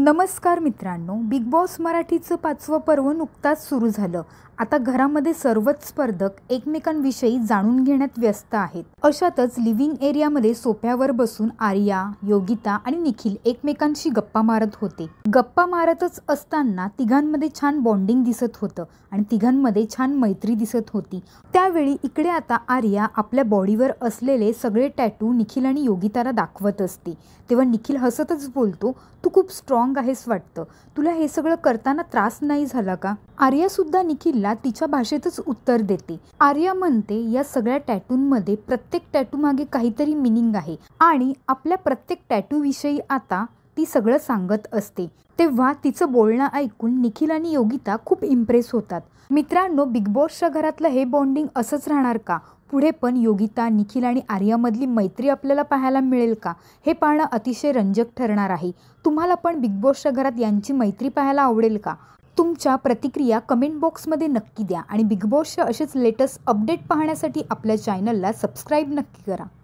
नमस्कार मित्रांनो big boss मराठीचं पाचवं पर्व नुकताच सुरू झालं आता घरामध्ये सर्वच स्पर्धक एकमेकांविषयी जाणून घेण्यात व्यस्त आहेत अशातच लिव्हिंग एरियामध्ये सोफ्यावर बसून आर्या योगिता आणि निखिल एकमेकांशी गप्पा मारत होते गप्पा मारतच असताना तिघांमध्ये छान बॉन्डिंग दिसत होतं आणि तिघांमध्ये छान मैत्री दिसत होती त्यावेळी इकडे आता आर्या आपल्या बॉडीवर असलेले सगळे टॅटू निखिल आणि योगिताला दाखवत असते तेव्हा निखिल हसतच बोलतो तू खूप स्ट्रॉंग स्ट्रॉंग आहेस वाटतं तुला हे सगळं करताना त्रास नाही झाला का सुद्धा निखिलला तिच्या भाषेतच उत्तर देते आर्या म्हणते या सगळ्या मध्ये प्रत्येक टॅटू मागे काहीतरी मिनिंग आहे आणि आपल्या प्रत्येक टॅटू विषयी आता ती सगळं सांगत असते तेव्हा तिचं बोलणं ऐकून निखिल आणि योगिता खूप इम्प्रेस होतात मित्रांनो बिग बॉसच्या घरातलं हे बॉन्डिंग असंच राहणार का पुढे पण योगिता निखिल आणि आर्यामधली मैत्री आपल्याला पाहायला मिळेल का हे पाहणं अतिशय रंजक ठरणार आहे तुम्हाला पण बिग बॉसच्या घरात यांची मैत्री पाहायला आवडेल का तुमच्या प्रतिक्रिया कमेंट बॉक्समध्ये नक्की द्या आणि बिग बॉसच्या असेच लेटेस्ट अपडेट पाहण्यासाठी आपल्या चॅनलला सबस्क्राईब नक्की करा